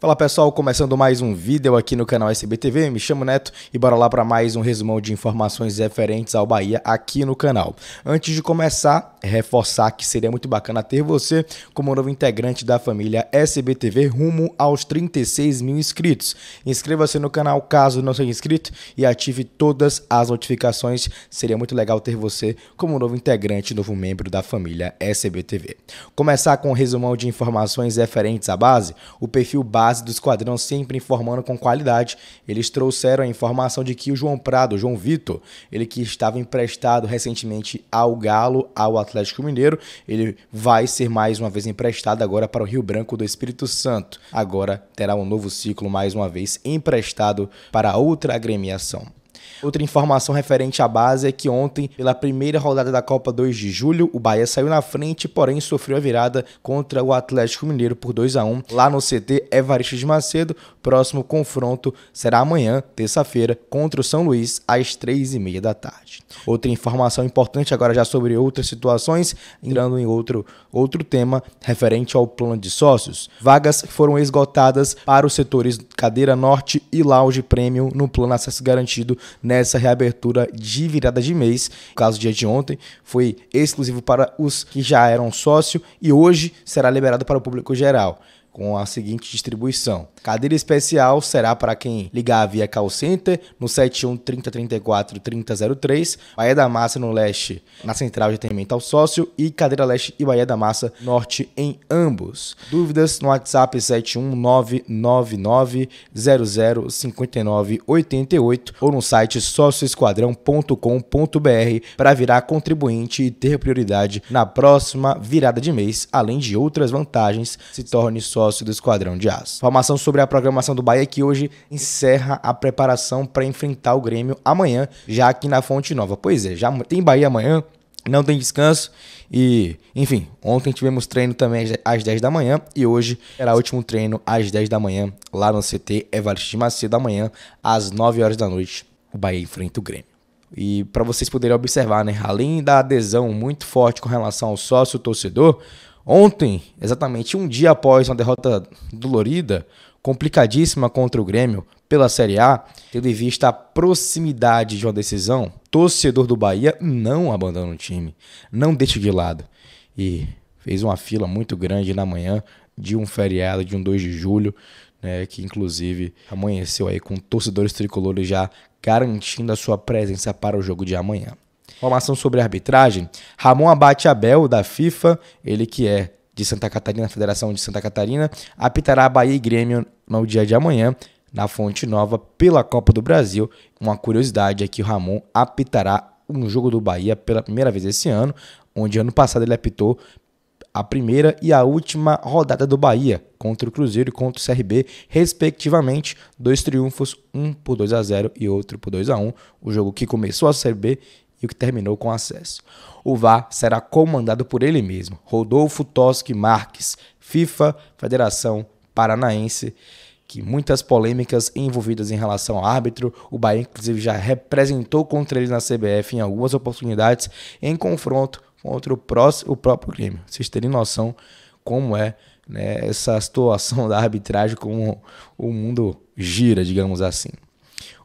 Fala pessoal, começando mais um vídeo aqui no canal SBTV, me chamo Neto e bora lá para mais um resumão de informações referentes ao Bahia aqui no canal. Antes de começar, reforçar que seria muito bacana ter você como novo integrante da família SBTV rumo aos 36 mil inscritos. Inscreva-se no canal caso não seja inscrito e ative todas as notificações, seria muito legal ter você como novo integrante, novo membro da família SBTV. Começar com um resumão de informações referentes à base, o perfil base base do esquadrão sempre informando com qualidade, eles trouxeram a informação de que o João Prado, João Vitor, ele que estava emprestado recentemente ao Galo, ao Atlético Mineiro, ele vai ser mais uma vez emprestado agora para o Rio Branco do Espírito Santo. Agora terá um novo ciclo mais uma vez emprestado para outra agremiação. Outra informação referente à base é que ontem, pela primeira rodada da Copa 2 de julho, o Bahia saiu na frente, porém sofreu a virada contra o Atlético Mineiro por 2 a 1 lá no CT Evaristo de Macedo. Próximo confronto será amanhã, terça-feira, contra o São Luís, às 3h30 da tarde. Outra informação importante agora já sobre outras situações, entrando em outro, outro tema referente ao plano de sócios. Vagas foram esgotadas para os setores cadeira norte e lounge premium no plano acesso garantido nessa reabertura de virada de mês. O caso dia de ontem foi exclusivo para os que já eram sócio e hoje será liberado para o público geral com a seguinte distribuição. Cadeira especial será para quem ligar via call center no 71 30 3003, Bahia da Massa no leste, na central de atendimento ao sócio e cadeira leste e Bahia da Massa norte em ambos. Dúvidas no WhatsApp 71999005988 ou no site socioesquadrão.com.br para virar contribuinte e ter prioridade na próxima virada de mês, além de outras vantagens, se torne sócio sócio do Esquadrão de Aço. Informação sobre a programação do Bahia é que hoje encerra a preparação para enfrentar o Grêmio amanhã, já aqui na Fonte Nova. Pois é, já tem Bahia amanhã, não tem descanso e, enfim, ontem tivemos treino também às 10 da manhã e hoje era o último treino às 10 da manhã lá no CT Evaristo de Macedo amanhã às 9 horas da noite. O Bahia enfrenta o Grêmio. E para vocês poderem observar, né, além da adesão muito forte com relação ao sócio torcedor, Ontem, exatamente um dia após uma derrota dolorida, complicadíssima contra o Grêmio pela Série A, tendo em vista a proximidade de uma decisão, torcedor do Bahia não abandona o time, não deixa de lado. E fez uma fila muito grande na manhã de um feriado, de um 2 de julho, né, que inclusive amanheceu aí com torcedores tricolores já garantindo a sua presença para o jogo de amanhã. Informação sobre arbitragem. Ramon Abate Abel, da FIFA, ele que é de Santa Catarina, Federação de Santa Catarina, apitará Bahia e Grêmio no dia de amanhã, na Fonte Nova, pela Copa do Brasil. Uma curiosidade é que o Ramon apitará um jogo do Bahia pela primeira vez esse ano, onde ano passado ele apitou a primeira e a última rodada do Bahia contra o Cruzeiro e contra o CRB, respectivamente, dois triunfos, um por 2 a 0 e outro por 2 a 1, o jogo que começou a CRB B e o que terminou com acesso. O VAR será comandado por ele mesmo, Rodolfo Toski Marques, FIFA, Federação Paranaense, que muitas polêmicas envolvidas em relação ao árbitro, o Bahia inclusive já representou contra ele na CBF em algumas oportunidades em confronto contra o, próximo, o próprio Grêmio. Vocês terem noção como é né, essa situação da arbitragem, como o mundo gira, digamos assim.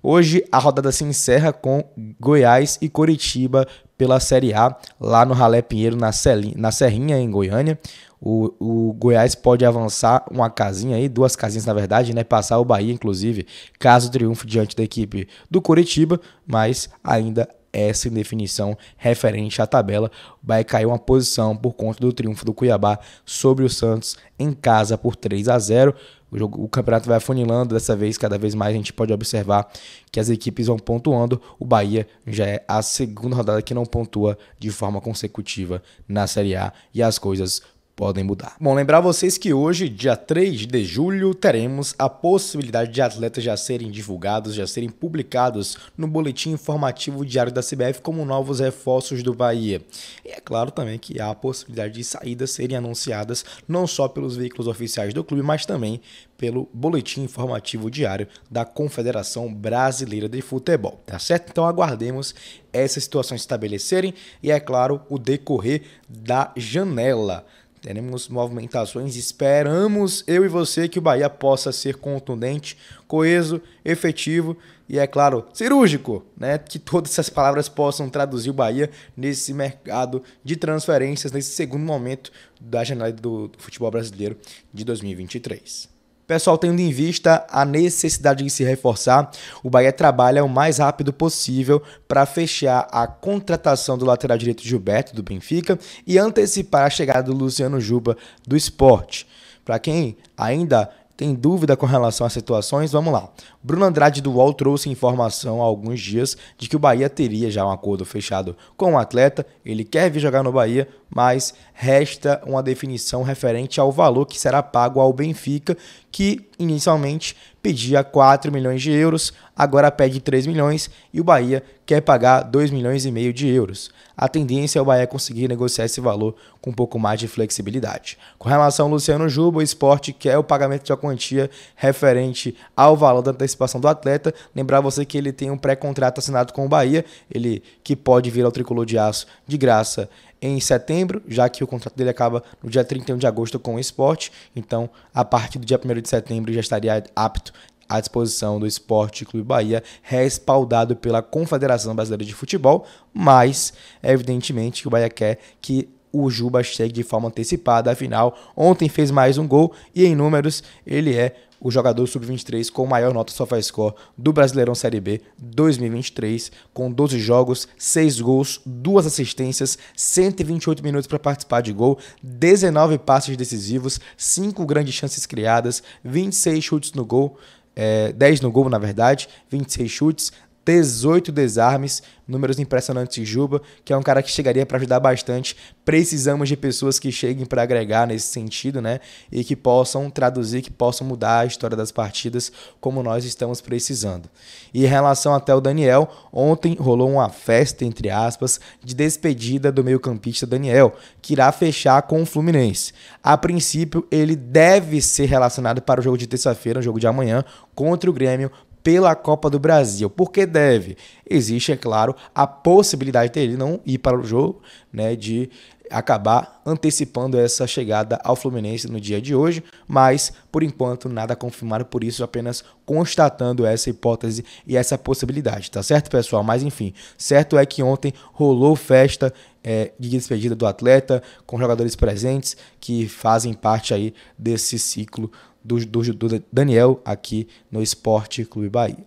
Hoje a rodada se encerra com Goiás e Coritiba pela Série A, lá no Ralé Pinheiro, na, na Serrinha, em Goiânia. O, o, Goiás pode avançar uma casinha aí, duas casinhas na verdade, né? Passar o Bahia, inclusive, caso triunfe diante da equipe do Coritiba, mas ainda é essa indefinição referente à tabela. vai cair uma posição por conta do triunfo do Cuiabá sobre o Santos em casa por 3 a 0. O, jogo, o campeonato vai afunilando dessa vez, cada vez mais a gente pode observar que as equipes vão pontuando. O Bahia já é a segunda rodada que não pontua de forma consecutiva na Série A e as coisas podem mudar. Bom, lembrar vocês que hoje, dia 3 de julho, teremos a possibilidade de atletas já serem divulgados, já serem publicados no boletim informativo diário da CBF como novos reforços do Bahia. E é claro também que há a possibilidade de saídas serem anunciadas não só pelos veículos oficiais do clube, mas também pelo boletim informativo diário da Confederação Brasileira de Futebol, tá certo? Então aguardemos essas situações se estabelecerem e é claro, o decorrer da janela Teremos movimentações. Esperamos, eu e você, que o Bahia possa ser contundente, coeso, efetivo e, é claro, cirúrgico, né? Que todas essas palavras possam traduzir o Bahia nesse mercado de transferências, nesse segundo momento da janela do futebol brasileiro de 2023. Pessoal, tendo em vista a necessidade de se reforçar, o Bahia trabalha o mais rápido possível para fechar a contratação do lateral direito Gilberto do Benfica e antecipar a chegada do Luciano Juba do esporte. Para quem ainda tem dúvida com relação às situações? Vamos lá. Bruno Andrade do UOL trouxe informação há alguns dias de que o Bahia teria já um acordo fechado com o um atleta. Ele quer vir jogar no Bahia, mas resta uma definição referente ao valor que será pago ao Benfica, que inicialmente pedia 4 milhões de euros agora pede 3 milhões e o Bahia quer pagar 2 milhões e meio de euros. A tendência é o Bahia conseguir negociar esse valor com um pouco mais de flexibilidade. Com relação ao Luciano Juba, o esporte quer o pagamento de uma quantia referente ao valor da antecipação do atleta. Lembrar você que ele tem um pré-contrato assinado com o Bahia, ele que pode vir ao tricolor de aço de graça em setembro, já que o contrato dele acaba no dia 31 de agosto com o esporte. Então, a partir do dia 1 de setembro, já estaria apto à disposição do Esporte Clube Bahia, respaldado pela Confederação Brasileira de Futebol, mas é evidentemente que o Bahia quer que o Juba chegue de forma antecipada Afinal, Ontem fez mais um gol e em números ele é o jogador sub-23 com maior nota SofaScore do Brasileirão Série B 2023, com 12 jogos, 6 gols, 2 assistências, 128 minutos para participar de gol, 19 passes decisivos, 5 grandes chances criadas, 26 chutes no gol é, 10 no gol, na verdade, 26 chutes, 18 desarmes, números impressionantes de Juba, que é um cara que chegaria para ajudar bastante. Precisamos de pessoas que cheguem para agregar nesse sentido, né? E que possam traduzir, que possam mudar a história das partidas como nós estamos precisando. E em relação até o Daniel, ontem rolou uma festa, entre aspas, de despedida do meio-campista Daniel, que irá fechar com o Fluminense. A princípio, ele deve ser relacionado para o jogo de terça-feira, o jogo de amanhã, contra o Grêmio, pela Copa do Brasil. Porque deve. Existe, é claro, a possibilidade dele não ir para o jogo, né, de acabar antecipando essa chegada ao Fluminense no dia de hoje, mas por enquanto nada confirmado, por isso apenas constatando essa hipótese e essa possibilidade, tá certo, pessoal? Mas enfim, certo é que ontem rolou festa é, de despedida do atleta, com jogadores presentes que fazem parte aí desse ciclo do, do, do Daniel aqui no Esporte Clube Bahia.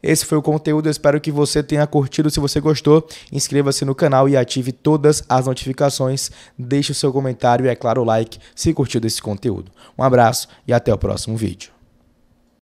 Esse foi o conteúdo, eu espero que você tenha curtido. Se você gostou, inscreva-se no canal e ative todas as notificações. Deixe o seu comentário e, é claro, o like se curtiu desse conteúdo. Um abraço e até o próximo vídeo.